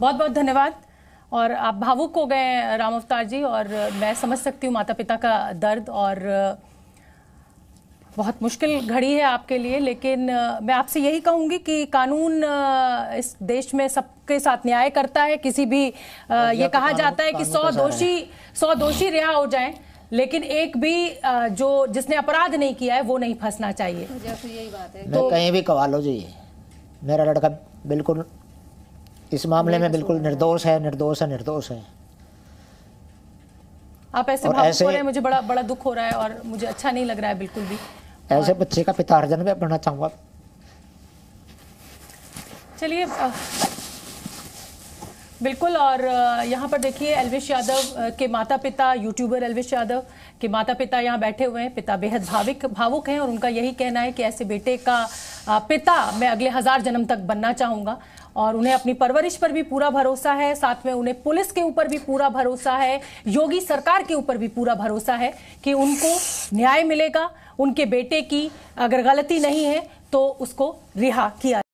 बहुत बहुत धन्यवाद और आप भावुक हो गए राम अवतार जी और मैं समझ सकती हूँ माता पिता का दर्द और बहुत मुश्किल घड़ी है आपके लिए लेकिन मैं आपसे यही कहूंगी कि कानून इस देश में सबके साथ न्याय करता है किसी भी ये कहा जाता है कि सौ दोषी सौ दोषी रिहा हो जाएं लेकिन एक भी जो जिसने अपराध नहीं किया है वो नहीं फंसना चाहिए यही बात है तो, कहीं भी कवा लो जी मेरा लड़का बिल्कुल इस मामले में बिल्कुल निर्दोष है निर्दोष है निर्दोष है आप ऐसे भावुक ऐसे, हो रहे हैं मुझे बड़ा बड़ा दुख हो रहा है और मुझे अच्छा नहीं लग रहा है बिल्कुल भी ऐसे और... बच्चे का पिता अर्जन में बनना चाहूंगा चलिए बिल्कुल और यहाँ पर देखिए एलविश यादव के माता पिता यूट्यूबर एलविश यादव के माता पिता यहाँ बैठे हुए हैं पिता बेहद भाविक भावुक हैं और उनका यही कहना है कि ऐसे बेटे का पिता मैं अगले हजार जन्म तक बनना चाहूंगा और उन्हें अपनी परवरिश पर भी पूरा भरोसा है साथ में उन्हें पुलिस के ऊपर भी पूरा भरोसा है योगी सरकार के ऊपर भी पूरा भरोसा है कि उनको न्याय मिलेगा उनके बेटे की अगर गलती नहीं है तो उसको रिहा किया